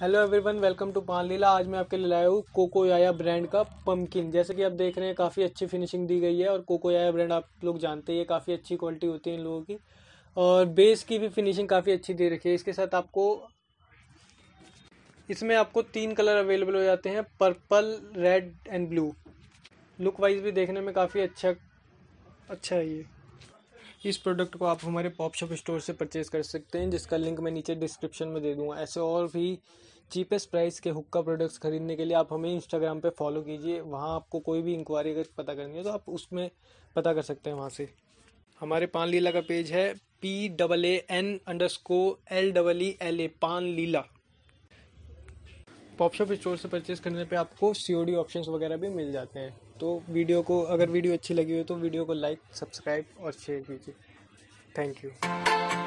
hello everyone welcome to पान लीला आज मैं आपके लिए लाया हूँ कोको याया ब्रांड का पम्पकिन जैसे कि आप देख रहे हैं काफ़ी अच्छी फिनिशिंग दी गई है और कोको याया ब्रांड आप लोग जानते हैं काफ़ी अच्छी क्वालिटी होती है इन लोगों की और बेस की भी फिनिशिंग काफ़ी अच्छी दे रखी है इसके साथ आपको इसमें आपको तीन कलर अवेलेबल हो जाते हैं purple red and blue look wise भी देखने में काफ़ी अच्छा अच्छा है ये इस प्रोडक्ट को आप हमारे पॉपशॉप स्टोर से परचेज़ कर सकते हैं जिसका लिंक मैं नीचे डिस्क्रिप्शन में दे दूँगा ऐसे और भी चीपेस्ट प्राइस के हुक्का प्रोडक्ट्स खरीदने के लिए आप हमें इंस्टाग्राम पे फॉलो कीजिए वहाँ आपको कोई भी इंक्वायरी अगर पता करनी है तो आप उसमें पता कर सकते हैं वहाँ से हमारे पान लीला का पेज है P double A N underscore L double E L A paan Leela पॉपशॉप store से परचेज करने पे आपको सी ऑप्शन वगैरह भी मिल जाते हैं तो वीडियो को अगर वीडियो अच्छी लगी हो तो वीडियो को लाइक सब्सक्राइब और शेयर कीजिए थैंक यू